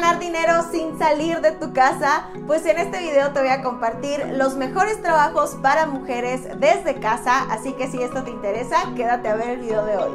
ganar dinero sin salir de tu casa? Pues en este video te voy a compartir los mejores trabajos para mujeres desde casa, así que si esto te interesa, quédate a ver el video de hoy.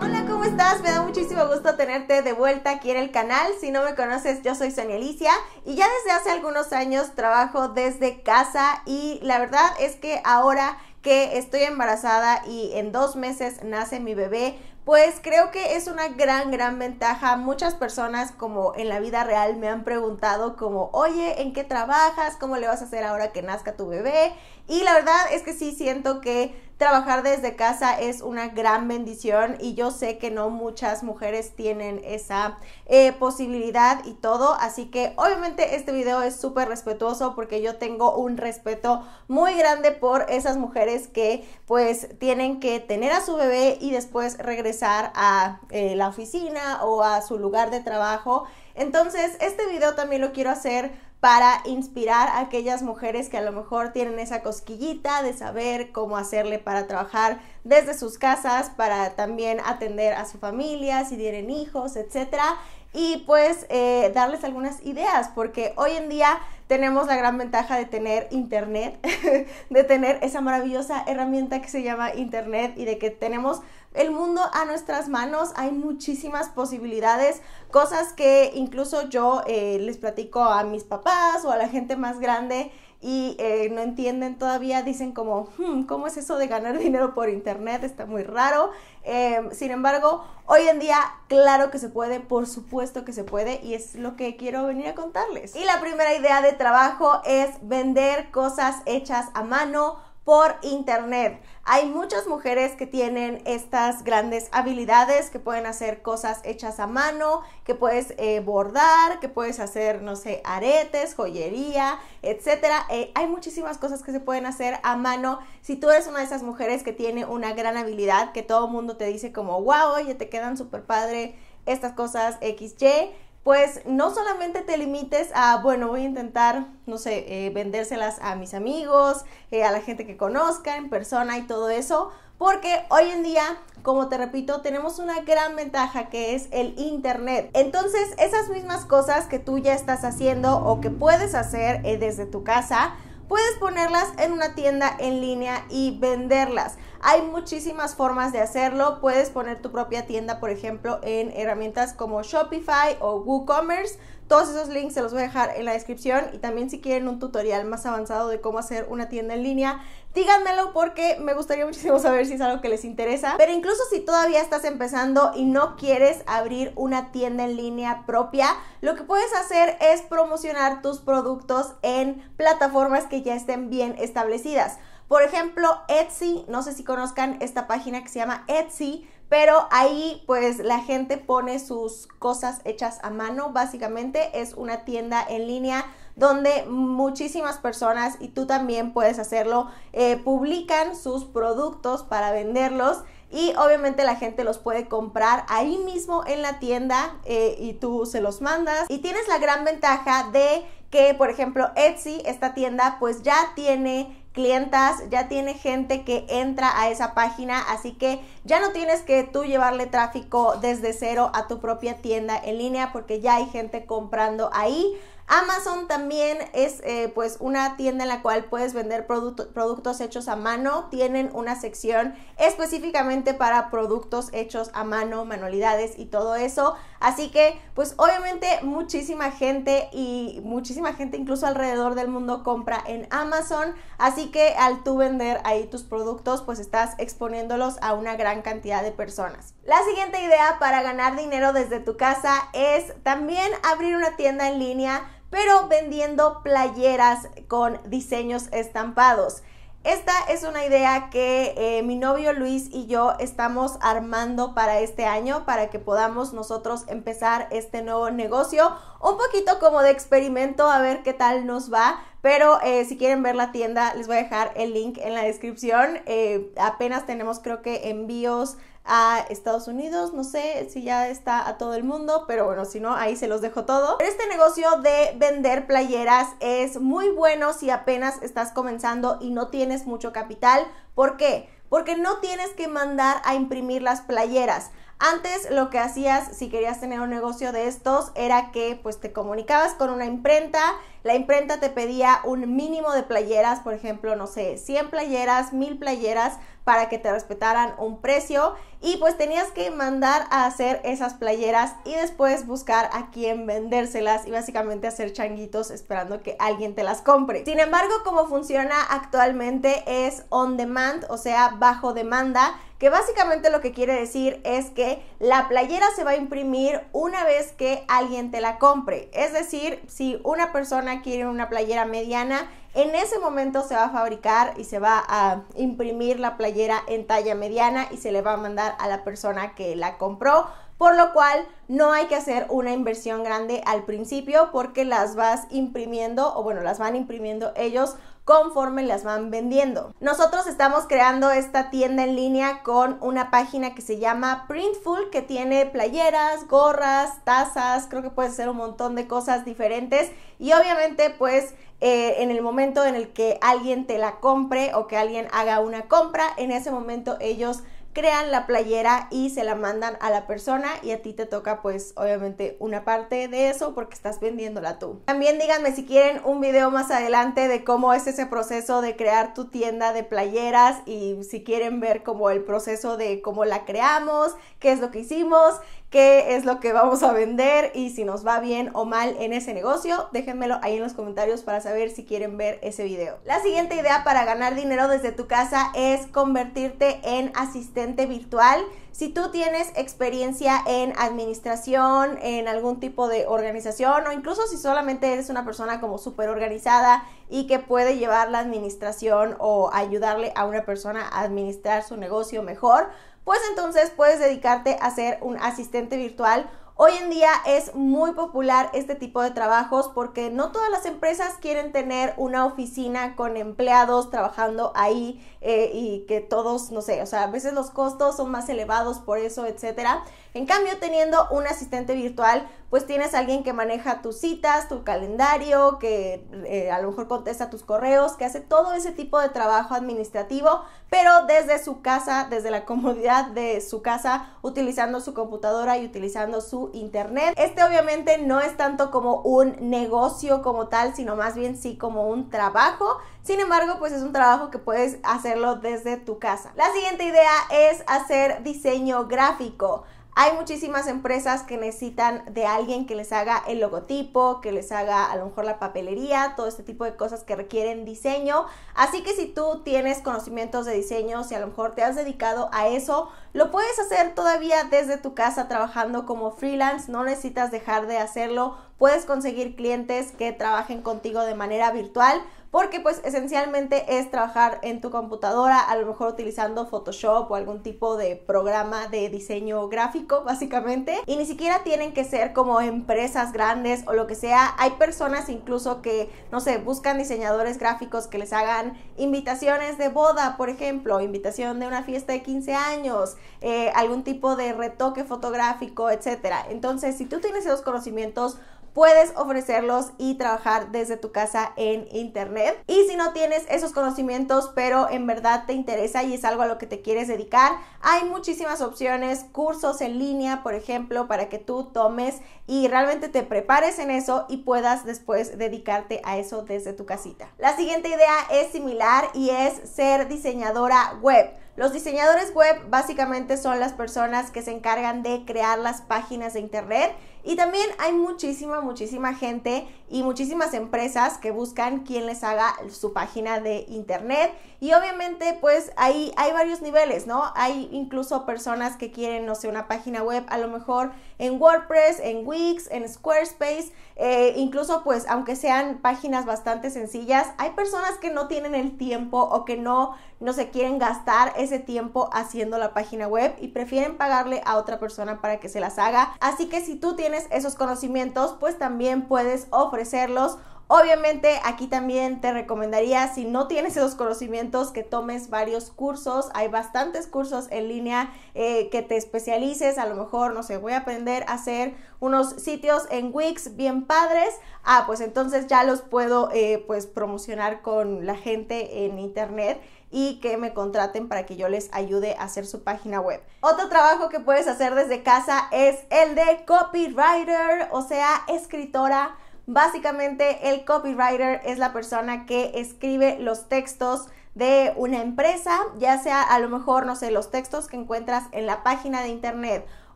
hola ¿Cómo estás? Me da muchísimo gusto tenerte de vuelta aquí en el canal. Si no me conoces, yo soy Sonia Alicia y ya desde hace algunos años trabajo desde casa y la verdad es que ahora que estoy embarazada y en dos meses nace mi bebé, pues creo que es una gran, gran ventaja. Muchas personas como en la vida real me han preguntado como, oye, ¿en qué trabajas? ¿Cómo le vas a hacer ahora que nazca tu bebé? Y la verdad es que sí siento que trabajar desde casa es una gran bendición y yo sé que no muchas mujeres tienen esa eh, posibilidad y todo, así que obviamente este video es súper respetuoso porque yo tengo un respeto muy grande por esas mujeres que pues tienen que tener a su bebé y después regresar a eh, la oficina o a su lugar de trabajo. Entonces, este video también lo quiero hacer para inspirar a aquellas mujeres que a lo mejor tienen esa cosquillita de saber cómo hacerle para trabajar desde sus casas, para también atender a su familia, si tienen hijos, etcétera y pues eh, darles algunas ideas, porque hoy en día tenemos la gran ventaja de tener internet, de tener esa maravillosa herramienta que se llama internet y de que tenemos el mundo a nuestras manos, hay muchísimas posibilidades, cosas que incluso yo eh, les platico a mis papás o a la gente más grande y eh, no entienden todavía, dicen como, hmm, ¿cómo es eso de ganar dinero por internet? Está muy raro. Em, sin embargo, hoy en día, claro que se puede, por supuesto que se puede, y es lo que quiero venir a contarles. Y la primera idea de trabajo es vender cosas hechas a mano por internet. Hay muchas mujeres que tienen estas grandes habilidades, que pueden hacer cosas hechas a mano, que puedes eh, bordar, que puedes hacer, no sé, aretes, joyería, etc. Eh, hay muchísimas cosas que se pueden hacer a mano. Si tú eres una de esas mujeres que tiene una gran habilidad, que todo el mundo te dice como, wow, oye, te quedan súper padre estas cosas XY, pues no solamente te limites a, bueno, voy a intentar, no sé, eh, vendérselas a mis amigos, eh, a la gente que conozca en persona y todo eso, porque hoy en día, como te repito, tenemos una gran ventaja que es el Internet. Entonces, esas mismas cosas que tú ya estás haciendo o que puedes hacer eh, desde tu casa, puedes ponerlas en una tienda en línea y venderlas. Hay muchísimas formas de hacerlo. Puedes poner tu propia tienda, por ejemplo, en herramientas como Shopify o WooCommerce. Todos esos links se los voy a dejar en la descripción y también si quieren un tutorial más avanzado de cómo hacer una tienda en línea, díganmelo porque me gustaría muchísimo saber si es algo que les interesa. Pero incluso si todavía estás empezando y no quieres abrir una tienda en línea propia, lo que puedes hacer es promocionar tus productos en plataformas que ya estén bien establecidas. Por ejemplo, Etsy, no sé si conozcan esta página que se llama Etsy, pero ahí pues la gente pone sus cosas hechas a mano, básicamente es una tienda en línea donde muchísimas personas y tú también puedes hacerlo, eh, publican sus productos para venderlos y obviamente la gente los puede comprar ahí mismo en la tienda eh, y tú se los mandas y tienes la gran ventaja de que por ejemplo Etsy, esta tienda pues ya tiene clientas, ya tiene gente que entra a esa página, así que ya no tienes que tú llevarle tráfico desde cero a tu propia tienda en línea porque ya hay gente comprando ahí. Amazon también es eh, pues una tienda en la cual puedes vender productos hechos a mano. Tienen una sección específicamente para productos hechos a mano, manualidades y todo eso. Así que pues obviamente muchísima gente y muchísima gente incluso alrededor del mundo compra en Amazon. Así que al tú vender ahí tus productos pues estás exponiéndolos a una gran cantidad de personas. La siguiente idea para ganar dinero desde tu casa es también abrir una tienda en línea pero vendiendo playeras con diseños estampados. Esta es una idea que eh, mi novio Luis y yo estamos armando para este año, para que podamos nosotros empezar este nuevo negocio, un poquito como de experimento, a ver qué tal nos va, pero eh, si quieren ver la tienda, les voy a dejar el link en la descripción. Eh, apenas tenemos creo que envíos a Estados Unidos, no sé si ya está a todo el mundo, pero bueno, si no, ahí se los dejo todo. Pero este negocio de vender playeras es muy bueno si apenas estás comenzando y no tienes mucho capital. ¿Por qué? Porque no tienes que mandar a imprimir las playeras. Antes lo que hacías si querías tener un negocio de estos era que pues te comunicabas con una imprenta, la imprenta te pedía un mínimo de playeras, por ejemplo, no sé, 100 playeras, 1000 playeras para que te respetaran un precio y pues tenías que mandar a hacer esas playeras y después buscar a quién vendérselas y básicamente hacer changuitos esperando que alguien te las compre. Sin embargo, como funciona actualmente es on demand, o sea, bajo demanda que básicamente lo que quiere decir es que la playera se va a imprimir una vez que alguien te la compre. Es decir, si una persona quiere una playera mediana, en ese momento se va a fabricar y se va a imprimir la playera en talla mediana y se le va a mandar a la persona que la compró por lo cual no hay que hacer una inversión grande al principio porque las vas imprimiendo o bueno, las van imprimiendo ellos conforme las van vendiendo. Nosotros estamos creando esta tienda en línea con una página que se llama Printful que tiene playeras, gorras, tazas, creo que puede ser un montón de cosas diferentes y obviamente pues eh, en el momento en el que alguien te la compre o que alguien haga una compra, en ese momento ellos crean la playera y se la mandan a la persona y a ti te toca pues obviamente una parte de eso porque estás vendiéndola tú. También díganme si quieren un video más adelante de cómo es ese proceso de crear tu tienda de playeras y si quieren ver como el proceso de cómo la creamos, qué es lo que hicimos, qué es lo que vamos a vender y si nos va bien o mal en ese negocio. Déjenmelo ahí en los comentarios para saber si quieren ver ese video. La siguiente idea para ganar dinero desde tu casa es convertirte en asistente virtual. Si tú tienes experiencia en administración, en algún tipo de organización o incluso si solamente eres una persona como súper organizada y que puede llevar la administración o ayudarle a una persona a administrar su negocio mejor, pues entonces puedes dedicarte a ser un asistente virtual Hoy en día es muy popular este tipo de trabajos porque no todas las empresas quieren tener una oficina con empleados trabajando ahí eh, y que todos, no sé, o sea, a veces los costos son más elevados por eso, etcétera. En cambio, teniendo un asistente virtual, pues tienes a alguien que maneja tus citas, tu calendario, que eh, a lo mejor contesta tus correos, que hace todo ese tipo de trabajo administrativo, pero desde su casa, desde la comodidad de su casa, utilizando su computadora y utilizando su internet. Este obviamente no es tanto como un negocio como tal, sino más bien sí como un trabajo. Sin embargo, pues es un trabajo que puedes hacerlo desde tu casa. La siguiente idea es hacer diseño gráfico. Hay muchísimas empresas que necesitan de alguien que les haga el logotipo, que les haga a lo mejor la papelería, todo este tipo de cosas que requieren diseño. Así que si tú tienes conocimientos de diseño, si a lo mejor te has dedicado a eso, lo puedes hacer todavía desde tu casa trabajando como freelance, no necesitas dejar de hacerlo puedes conseguir clientes que trabajen contigo de manera virtual porque pues esencialmente es trabajar en tu computadora, a lo mejor utilizando Photoshop o algún tipo de programa de diseño gráfico básicamente. Y ni siquiera tienen que ser como empresas grandes o lo que sea. Hay personas incluso que, no sé, buscan diseñadores gráficos que les hagan invitaciones de boda, por ejemplo, invitación de una fiesta de 15 años, eh, algún tipo de retoque fotográfico, etc. Entonces, si tú tienes esos conocimientos, puedes ofrecerlos y trabajar desde tu casa en internet. Y si no tienes esos conocimientos, pero en verdad te interesa y es algo a lo que te quieres dedicar, hay muchísimas opciones, cursos en línea, por ejemplo, para que tú tomes y realmente te prepares en eso y puedas después dedicarte a eso desde tu casita. La siguiente idea es similar y es ser diseñadora web. Los diseñadores web básicamente son las personas que se encargan de crear las páginas de internet y también hay muchísima, muchísima gente y muchísimas empresas que buscan quién les haga su página de internet y obviamente pues ahí hay varios niveles, ¿no? Hay incluso personas que quieren, no sé, una página web a lo mejor en WordPress, en Wix, en Squarespace, eh, incluso pues aunque sean páginas bastante sencillas, hay personas que no tienen el tiempo o que no, no se quieren gastar ese tiempo haciendo la página web y prefieren pagarle a otra persona para que se las haga. Así que si tú tienes esos conocimientos, pues también puedes ofrecerlos Obviamente aquí también te recomendaría, si no tienes esos conocimientos, que tomes varios cursos. Hay bastantes cursos en línea eh, que te especialices. A lo mejor, no sé, voy a aprender a hacer unos sitios en Wix bien padres. Ah, pues entonces ya los puedo eh, pues promocionar con la gente en internet y que me contraten para que yo les ayude a hacer su página web. Otro trabajo que puedes hacer desde casa es el de copywriter, o sea, escritora. Básicamente el copywriter es la persona que escribe los textos de una empresa, ya sea a lo mejor, no sé, los textos que encuentras en la página de internet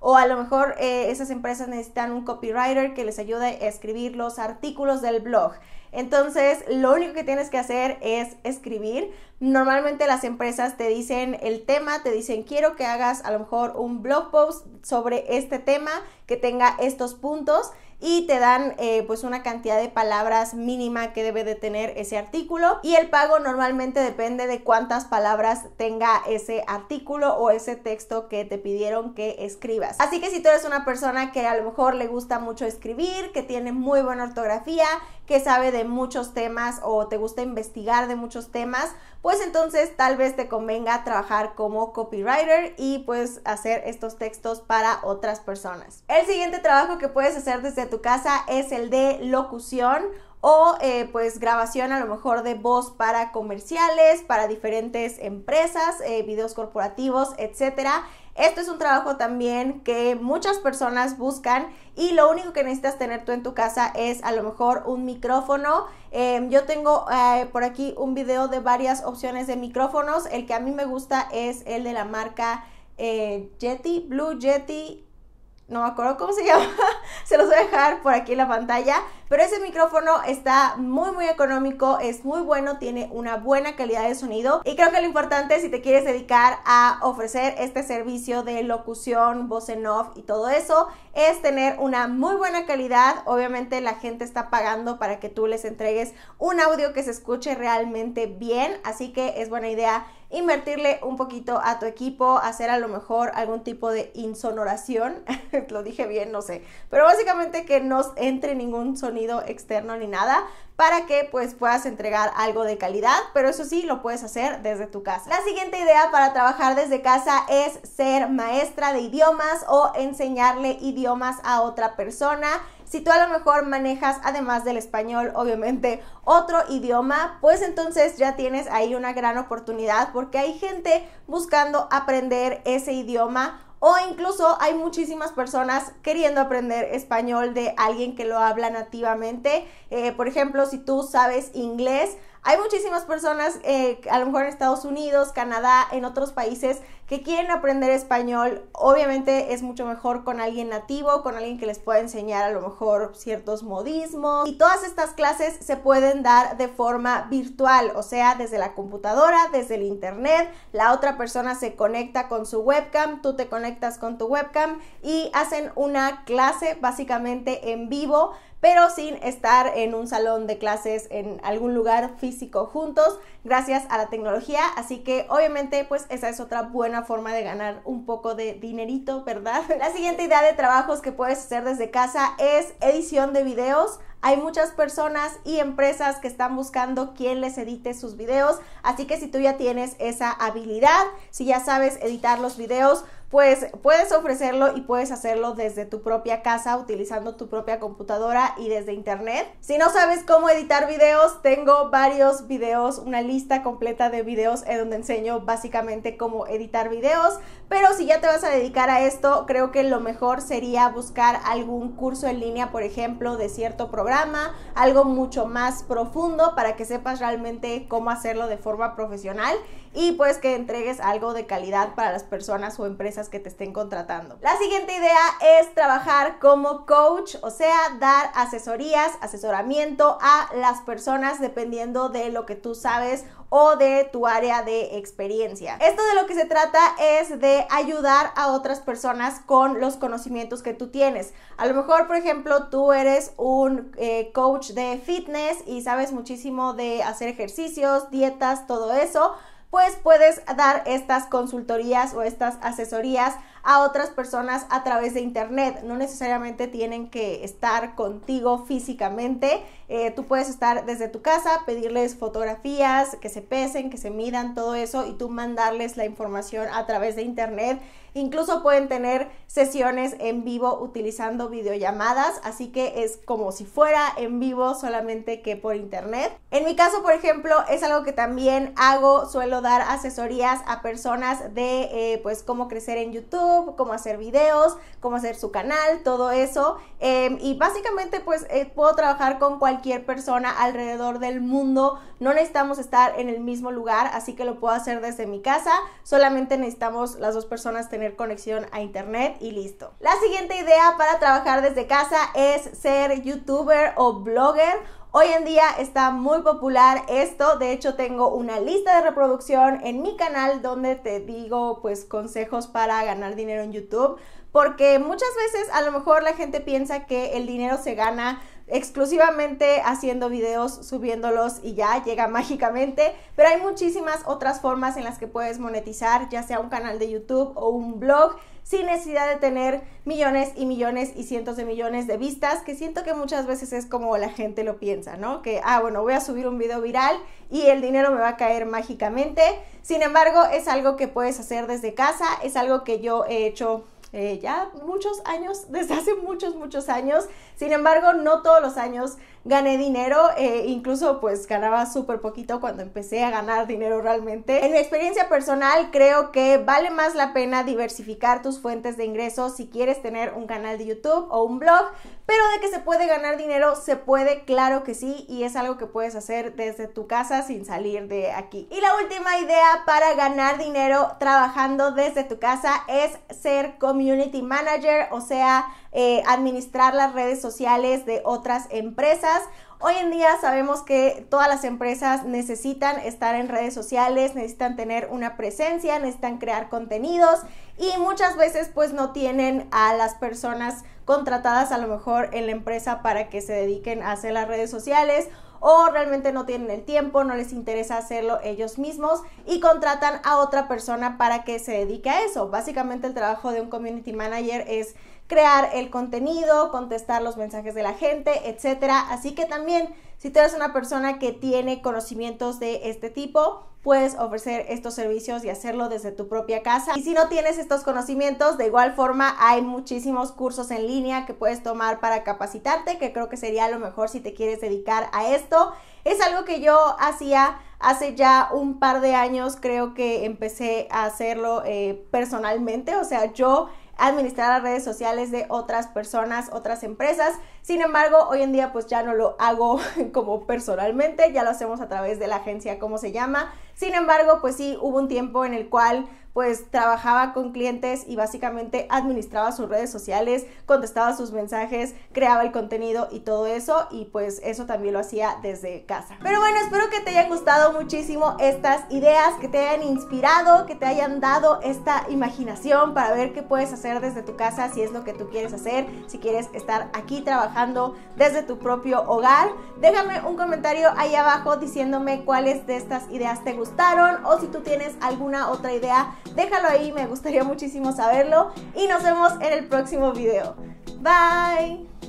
o a lo mejor eh, esas empresas necesitan un copywriter que les ayude a escribir los artículos del blog. Entonces, lo único que tienes que hacer es escribir. Normalmente las empresas te dicen el tema, te dicen quiero que hagas a lo mejor un blog post sobre este tema que tenga estos puntos y te dan eh, pues una cantidad de palabras mínima que debe de tener ese artículo y el pago normalmente depende de cuántas palabras tenga ese artículo o ese texto que te pidieron que escribas. Así que si tú eres una persona que a lo mejor le gusta mucho escribir, que tiene muy buena ortografía, que sabe de muchos temas o te gusta investigar de muchos temas, pues entonces tal vez te convenga trabajar como copywriter y pues hacer estos textos para otras personas. El siguiente trabajo que puedes hacer desde tu casa es el de locución o eh, pues grabación a lo mejor de voz para comerciales, para diferentes empresas, eh, videos corporativos, etcétera. Esto es un trabajo también que muchas personas buscan y lo único que necesitas tener tú en tu casa es a lo mejor un micrófono. Em, yo tengo eh, por aquí un video de varias opciones de micrófonos. El que a mí me gusta es el de la marca Jetty, eh, Yeti, Blue Yeti. No me acuerdo cómo se llama se los voy a dejar por aquí en la pantalla. Pero ese micrófono está muy muy económico, es muy bueno, tiene una buena calidad de sonido y creo que lo importante si te quieres dedicar a ofrecer este servicio de locución, voz en off y todo eso es tener una muy buena calidad. Obviamente la gente está pagando para que tú les entregues un audio que se escuche realmente bien, así que es buena idea invertirle un poquito a tu equipo, hacer a lo mejor algún tipo de insonoración, lo dije bien, no sé, pero básicamente que no entre ningún sonido externo ni nada para que pues puedas entregar algo de calidad, pero eso sí lo puedes hacer desde tu casa. La siguiente idea para trabajar desde casa es ser maestra de idiomas o enseñarle idiomas a otra persona. Si tú a lo mejor manejas, además del español, obviamente otro idioma, pues entonces ya tienes ahí una gran oportunidad porque hay gente buscando aprender ese idioma o incluso hay muchísimas personas queriendo aprender español de alguien que lo habla nativamente. Eh, por ejemplo, si tú sabes inglés, hay muchísimas personas, eh, a lo mejor en Estados Unidos, Canadá, en otros países, que quieren aprender español. Obviamente es mucho mejor con alguien nativo, con alguien que les pueda enseñar a lo mejor ciertos modismos. Y todas estas clases se pueden dar de forma virtual, o sea, desde la computadora, desde el internet. La otra persona se conecta con su webcam, tú te conectas con tu webcam y hacen una clase básicamente en vivo pero sin estar en un salón de clases en algún lugar físico juntos, gracias a la tecnología. Así que obviamente pues esa es otra buena forma de ganar un poco de dinerito, ¿verdad? La siguiente idea de trabajos que puedes hacer desde casa es edición de videos. Hay muchas personas y empresas que están buscando quién les edite sus videos, así que si tú ya tienes esa habilidad, si ya sabes editar los videos, pues puedes ofrecerlo y puedes hacerlo desde tu propia casa utilizando tu propia computadora y desde internet. Si no sabes cómo editar videos, tengo varios videos, una lista completa de videos en donde enseño básicamente cómo editar videos. Pero si ya te vas a dedicar a esto, creo que lo mejor sería buscar algún curso en línea, por ejemplo, de cierto programa, algo mucho más profundo para que sepas realmente cómo hacerlo de forma profesional y pues que entregues algo de calidad para las personas o empresas que te estén contratando. La siguiente idea es trabajar como coach, o sea, dar asesorías, asesoramiento a las personas dependiendo de lo que tú sabes o de tu área de experiencia. Esto de lo que se trata es de ayudar a otras personas con los conocimientos que tú tienes. A lo mejor, por ejemplo, tú eres un eh, coach de fitness y sabes muchísimo de hacer ejercicios, dietas, todo eso pues puedes dar estas consultorías o estas asesorías a otras personas a través de internet. No necesariamente tienen que estar contigo físicamente eh, tú puedes estar desde tu casa, pedirles fotografías, que se pesen, que se midan, todo eso, y tú mandarles la información a través de internet. Incluso pueden tener sesiones en vivo utilizando videollamadas, así que es como si fuera en vivo solamente que por internet. En mi caso, por ejemplo, es algo que también hago, suelo dar asesorías a personas de eh, pues cómo crecer en YouTube, cómo hacer videos, cómo hacer su canal, todo eso. Em, y básicamente pues eh, puedo trabajar con cualquier cualquier persona alrededor del mundo. No necesitamos estar en el mismo lugar, así que lo puedo hacer desde mi casa. Solamente necesitamos las dos personas tener conexión a internet y listo. La siguiente idea para trabajar desde casa es ser youtuber o blogger. Hoy en día está muy popular esto, de hecho tengo una lista de reproducción en mi canal donde te digo pues consejos para ganar dinero en YouTube, porque muchas veces a lo mejor la gente piensa que el dinero se gana exclusivamente haciendo videos, subiéndolos y ya llega mágicamente. Pero hay muchísimas otras formas en las que puedes monetizar, ya sea un canal de YouTube o un blog, sin necesidad de tener millones y millones y cientos de millones de vistas, que siento que muchas veces es como la gente lo piensa, ¿no? Que, ah, bueno, voy a subir un video viral y el dinero me va a caer mágicamente. Sin embargo, es algo que puedes hacer desde casa, es algo que yo he hecho eh, ya muchos años, desde hace muchos, muchos años. Sin embargo, no todos los años gané dinero, eh, incluso pues ganaba súper poquito cuando empecé a ganar dinero realmente. En mi experiencia personal creo que vale más la pena diversificar tus fuentes de ingresos si quieres tener un canal de YouTube o un blog, pero de que se puede ganar dinero, se puede, claro que sí, y es algo que puedes hacer desde tu casa sin salir de aquí. Y la última idea para ganar dinero trabajando desde tu casa es ser comercial community manager, o sea, eh, administrar las redes sociales de otras empresas. Hoy en día sabemos que todas las empresas necesitan estar en redes sociales, necesitan tener una presencia, necesitan crear contenidos y muchas veces pues no tienen a las personas contratadas a lo mejor en la empresa para que se dediquen a hacer las redes sociales o realmente no tienen el tiempo, no les interesa hacerlo ellos mismos y contratan a otra persona para que se dedique a eso. Básicamente el trabajo de un community manager es crear el contenido, contestar los mensajes de la gente, etcétera. Así que también, si tú eres una persona que tiene conocimientos de este tipo, puedes ofrecer estos servicios y hacerlo desde tu propia casa. Y si no tienes estos conocimientos, de igual forma hay muchísimos cursos en línea que puedes tomar para capacitarte, que creo que sería lo mejor si te quieres dedicar a esto. Es algo que yo hacía hace ya un par de años, creo que empecé a hacerlo eh, personalmente, o sea, yo administrar las redes sociales de otras personas, otras empresas. Sin embargo, hoy en día pues ya no lo hago como personalmente, ya lo hacemos a través de la agencia, ¿cómo se llama? Sin embargo, pues sí, hubo un tiempo en el cual pues trabajaba con clientes y básicamente administraba sus redes sociales, contestaba sus mensajes, creaba el contenido y todo eso y pues eso también lo hacía desde casa. Pero bueno, espero que te hayan gustado muchísimo estas ideas, que te hayan inspirado, que te hayan dado esta imaginación para ver qué puedes hacer desde tu casa si es lo que tú quieres hacer, si quieres estar aquí trabajando desde tu propio hogar. Déjame un comentario ahí abajo diciéndome cuáles de estas ideas te gustaron o si tú tienes alguna otra idea Déjalo ahí, me gustaría muchísimo saberlo y nos vemos en el próximo video. Bye.